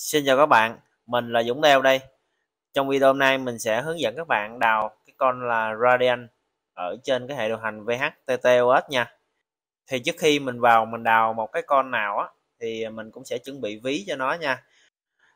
Xin chào các bạn, mình là Dũng Đeo đây. Trong video hôm nay mình sẽ hướng dẫn các bạn đào cái con là radian ở trên cái hệ điều hành VHTTOS nha. Thì trước khi mình vào mình đào một cái con nào á thì mình cũng sẽ chuẩn bị ví cho nó nha.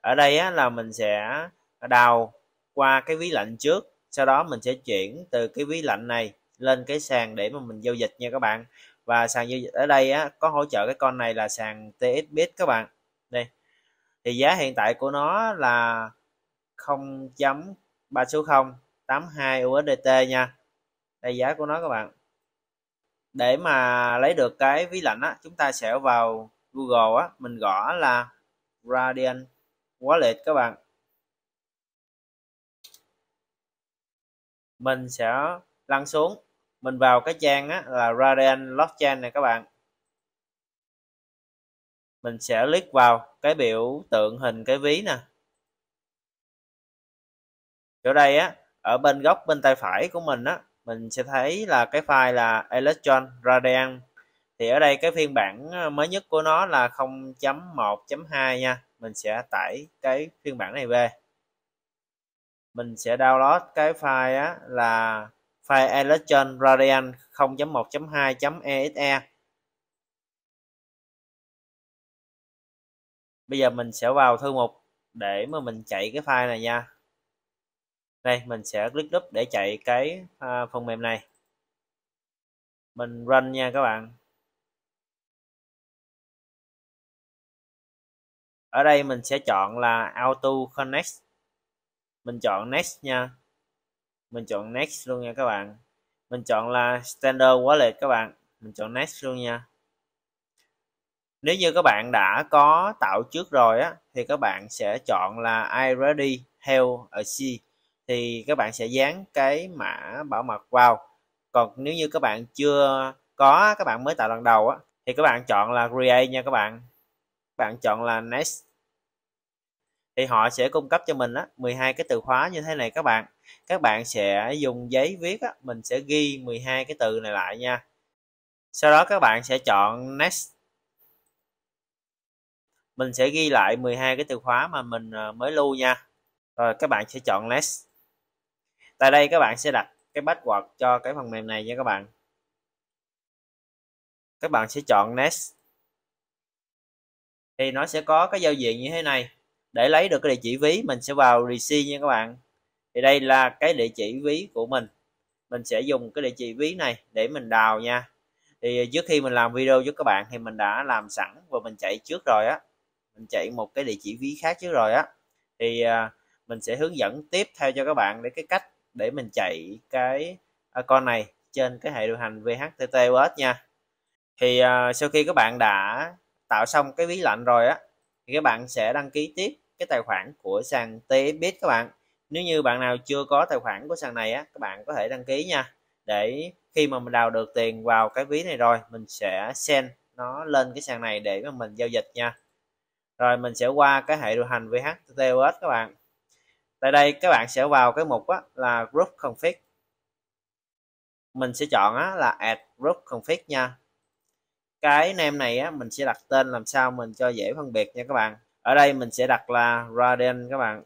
Ở đây á, là mình sẽ đào qua cái ví lạnh trước, sau đó mình sẽ chuyển từ cái ví lạnh này lên cái sàn để mà mình giao dịch nha các bạn. Và sàn giao dịch ở đây á, có hỗ trợ cái con này là sàn TXBit các bạn. Đây, thì giá hiện tại của nó là 0.3 số 0 82 USDT nha đây giá của nó các bạn để mà lấy được cái ví lạnh á chúng ta sẽ vào Google á mình gõ là Radiant Wallet các bạn mình sẽ lăn xuống mình vào cái trang á, là Radiant Blockchain này các bạn mình sẽ click vào cái biểu tượng hình cái ví nè chỗ đây á ở bên góc bên tay phải của mình á mình sẽ thấy là cái file là electron radian thì ở đây cái phiên bản ờ, mới nhất của nó là 0.1.2 nha mình sẽ tải cái phiên bản này về mình sẽ download cái file á là file electron radian 0.1.2.exe bây giờ mình sẽ vào thư mục để mà mình chạy cái file này nha đây mình sẽ click up để chạy cái uh, phần mềm này mình run nha các bạn ở đây mình sẽ chọn là auto connect mình chọn next nha mình chọn next luôn nha các bạn mình chọn là standard wallet các bạn mình chọn next luôn nha nếu như các bạn đã có tạo trước rồi á thì các bạn sẽ chọn là I ready held a C thì các bạn sẽ dán cái mã bảo mật vào còn nếu như các bạn chưa có các bạn mới tạo lần đầu á thì các bạn chọn là create nha các bạn bạn chọn là next thì họ sẽ cung cấp cho mình á 12 cái từ khóa như thế này các bạn các bạn sẽ dùng giấy viết á mình sẽ ghi 12 cái từ này lại nha sau đó các bạn sẽ chọn next mình sẽ ghi lại 12 cái từ khóa mà mình ờ, mới lưu nha rồi các bạn sẽ chọn less tại đây các bạn sẽ đặt cái password cho cái phần mềm này nha các bạn các bạn sẽ chọn next thì nó sẽ có cái giao diện như thế này để lấy được cái địa chỉ ví mình sẽ vào receipt nha các bạn thì đây là cái địa chỉ ví của mình mình sẽ dùng cái địa chỉ ví này để mình đào nha thì ờ, trước khi mình làm video cho các bạn thì mình đã làm sẵn và mình chạy trước rồi á mình chạy một cái địa chỉ ví khác chứ rồi á thì à, mình sẽ hướng dẫn tiếp theo cho các bạn để cái cách để mình chạy cái à, con này trên cái hệ điều hành VHTT Word nha thì à, sau khi các bạn đã tạo xong cái ví lạnh rồi á thì các bạn sẽ đăng ký tiếp cái tài khoản của sàn TXBit các bạn nếu như bạn nào chưa có tài khoản của sàn này á các bạn có thể đăng ký nha để khi mà mình đào được tiền vào cái ví này rồi mình sẽ send nó lên cái sàn này để mà mình giao dịch nha rồi mình sẽ qua cái hệ điều hành VHTTOS các bạn tại đây các bạn sẽ vào cái mục là group config mình sẽ chọn á, là add group config nha cái name này á, mình sẽ đặt tên làm sao mình cho dễ phân biệt nha các bạn ở đây mình sẽ đặt là Raden các bạn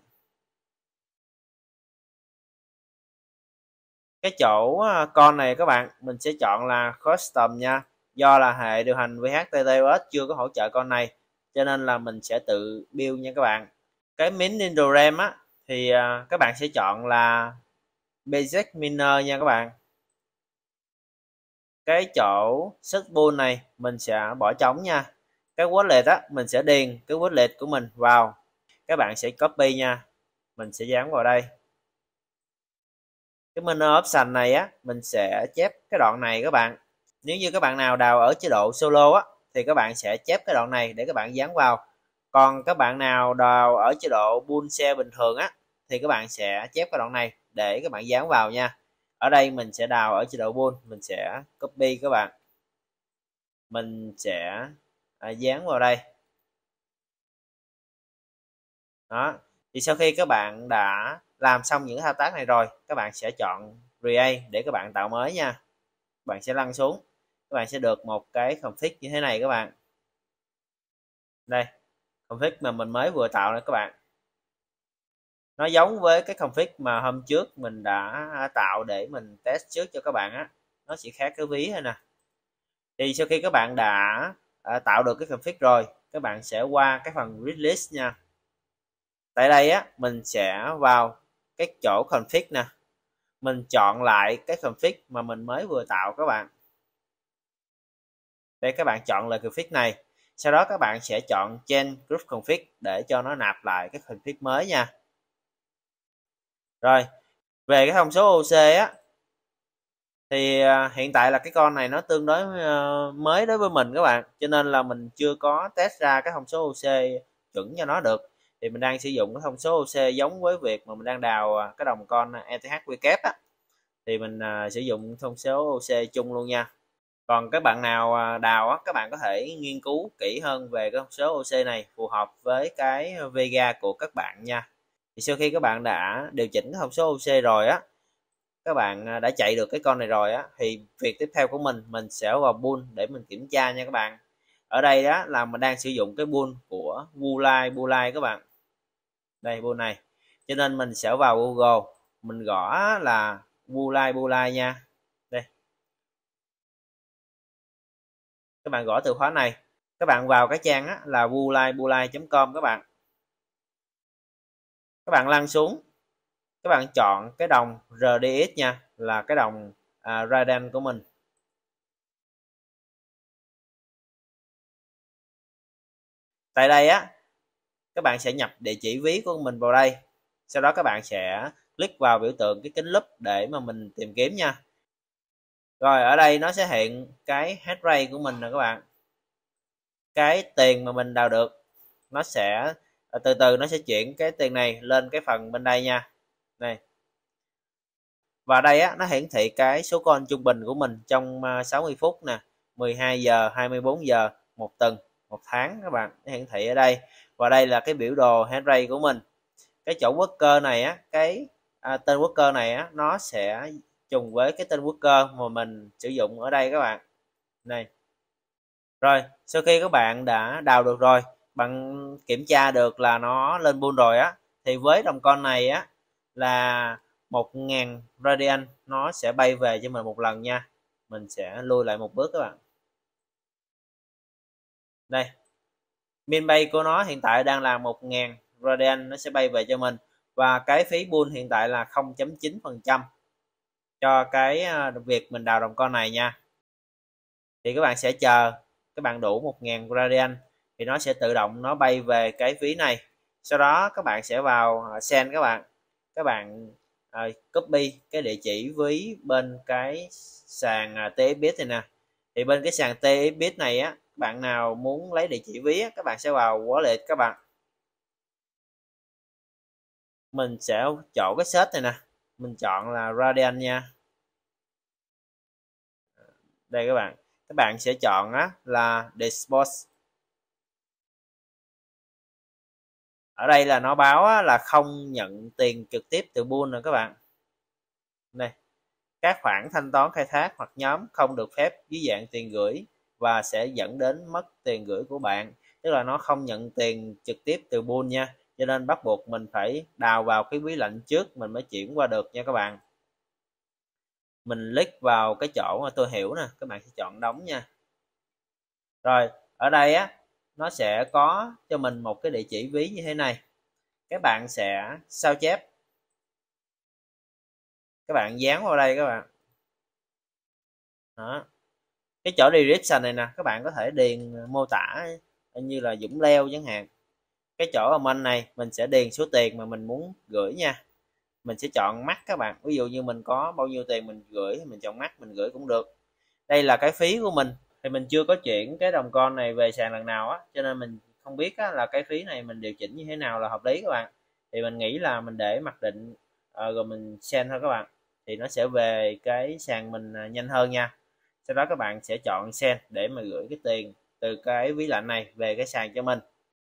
cái chỗ ờ, con này các bạn mình sẽ chọn là custom nha do là hệ điều hành VHTTOS chưa có hỗ trợ con này cho nên là mình sẽ tự build nha các bạn cái miếng Nintendo RAM á thì à, các bạn sẽ chọn là basic miner nha các bạn cái chỗ sức bull này mình sẽ bỏ trống nha cái wallet á mình sẽ điền cái wallet của mình vào các bạn sẽ copy nha mình sẽ dán vào đây cái menu option này á mình sẽ chép cái đoạn này các bạn nếu như các bạn nào đào ở chế độ solo á thì các bạn sẽ chép cái đoạn này để các bạn dán vào còn các bạn nào đào ở chế độ buôn xe bình thường á thì các bạn sẽ chép cái đoạn này để các bạn dán vào nha ở đây mình sẽ đào ở chế độ buôn mình sẽ copy các bạn mình sẽ à, dán vào đây đó thì sau khi các bạn đã làm xong những thao tác này rồi các bạn sẽ chọn create để các bạn tạo mới nha bạn sẽ lăn xuống các bạn sẽ được một cái config như thế này các bạn đây config mà mình mới vừa tạo này các bạn nó giống với cái config mà hôm trước mình đã tạo để mình test trước cho các bạn á nó chỉ khác cái ví thôi nè thì sau khi các bạn đã à, tạo được cái config rồi các bạn sẽ qua cái phần read list nha tại đây á mình sẽ vào cái chỗ config nè mình chọn lại cái config mà mình mới vừa tạo các bạn đây các bạn chọn lời config này sau đó các bạn sẽ chọn change group config để cho nó nạp lại các config mới nha rồi về cái thông số OC á thì à, hiện tại là cái con này nó tương đối ờ, mới đối với mình các bạn cho nên là mình chưa có test ra cái thông số OC chuẩn cho nó được thì mình đang sử dụng cái thông số OC giống với việc mà mình đang đào à, cái đồng con ETH e á thì mình à, sử dụng thông số OC chung luôn nha còn các bạn nào à, đào á các bạn có thể nghiên cứu kỹ hơn về cái số OC này phù hợp với cái Vega của các bạn nha thì sau khi các bạn đã điều chỉnh cái hộp số OC rồi á các bạn à, đã chạy được cái con này rồi á thì việc tiếp theo của mình mình sẽ vào bull để mình kiểm tra nha các bạn ở đây đó là mình đang sử dụng cái bull của Bulai Bulai các bạn đây bull này cho nên mình sẽ vào Google mình gõ là Bulai Bulai nha các bạn gõ từ khóa này các bạn vào cái trang á, là bulai.com các bạn các bạn lăn xuống các bạn chọn cái đồng RDX nha là cái đồng à, Raiden của mình tại đây á các bạn sẽ nhập địa chỉ ví của mình vào đây sau đó các bạn sẽ click vào biểu tượng cái kính lúp để mà mình tìm kiếm nha rồi ở đây nó sẽ hiện cái hash rate của mình nè các bạn cái tiền mà mình đào được nó sẽ à, từ từ nó sẽ chuyển cái tiền này lên cái phần bên đây nha này và đây á, nó hiển thị cái số con trung bình của mình trong 60 à, phút nè 12 giờ 24 giờ một tuần một tháng các bạn nó hiển thị ở đây và đây là cái biểu đồ hash rate của mình cái chỗ worker này á cái à, tên worker này á nó sẽ trùng với cái tên worker mà mình sử dụng ở đây các bạn này rồi sau khi các bạn đã đào được rồi bạn kiểm tra được là nó lên bull rồi á thì với đồng con này á là 1.000 radian nó sẽ bay về cho mình một lần nha mình sẽ lui lại một bước các bạn đây min bay của nó hiện tại đang là 1.000 radian nó sẽ bay về cho mình và cái phí bull hiện tại là 0.9 phần trăm cho cái à, việc mình đào đồng coin này nha thì các bạn sẽ chờ các bạn đủ 1.000 gradient thì nó sẽ tự động nó bay về cái ví này sau đó các bạn sẽ vào à, send các bạn các bạn à, copy cái địa chỉ ví bên cái sàn uh, này nè thì bên cái sàn TXBit này á bạn nào muốn lấy địa chỉ ví á, các bạn sẽ vào wallet các bạn mình sẽ chọn cái set này nè mình chọn là Radian nha đây các bạn các bạn sẽ chọn á, là Dashboard ở đây là nó báo á, là không nhận tiền trực tiếp từ buôn nữa các bạn này các khoản thanh toán khai thác hoặc nhóm không được phép dưới dạng tiền gửi và sẽ dẫn đến mất tiền gửi của bạn tức là nó không nhận tiền trực tiếp từ buôn nha cho nên bắt buộc mình phải đào vào cái quý lệnh trước mình mới chuyển qua được nha các bạn mình click vào cái chỗ mà tôi hiểu nè các bạn sẽ chọn đóng nha rồi ở đây á nó sẽ có cho mình một cái địa chỉ ví như thế này các bạn sẽ sao chép các bạn dán vào đây các bạn đó cái chỗ direction này nè các bạn có thể điền mô tả như là dũng leo chẳng hạn cái chỗ ở bên này mình sẽ điền số tiền mà mình muốn gửi nha mình sẽ chọn mắt các bạn ví dụ như mình có bao nhiêu tiền mình gửi mình chọn mắt mình gửi cũng được đây là cái phí của mình thì mình chưa có chuyển cái đồng con này về sàn lần nào á cho nên mình không biết á, là cái phí này mình điều chỉnh như thế nào là hợp lý các bạn thì mình nghĩ là mình để mặc định ờ, rồi mình send thôi các bạn thì nó sẽ về cái sàn mình à, nhanh hơn nha sau đó các bạn sẽ chọn send để mà gửi cái tiền từ cái ví lạnh này về cái sàn cho mình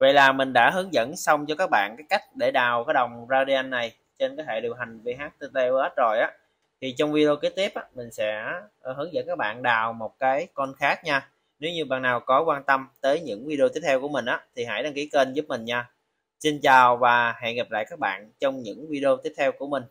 Vậy là mình đã hướng dẫn xong cho các bạn cái cách để đào cái đồng radian này trên cái hệ điều hành VHTTOS rồi á thì trong video kế tiếp á, mình sẽ ờ, hướng dẫn các bạn đào một cái con khác nha nếu như bạn nào có quan tâm tới những video tiếp theo của mình á thì hãy đăng ký kênh giúp mình nha xin chào và hẹn gặp lại các bạn trong những video tiếp theo của mình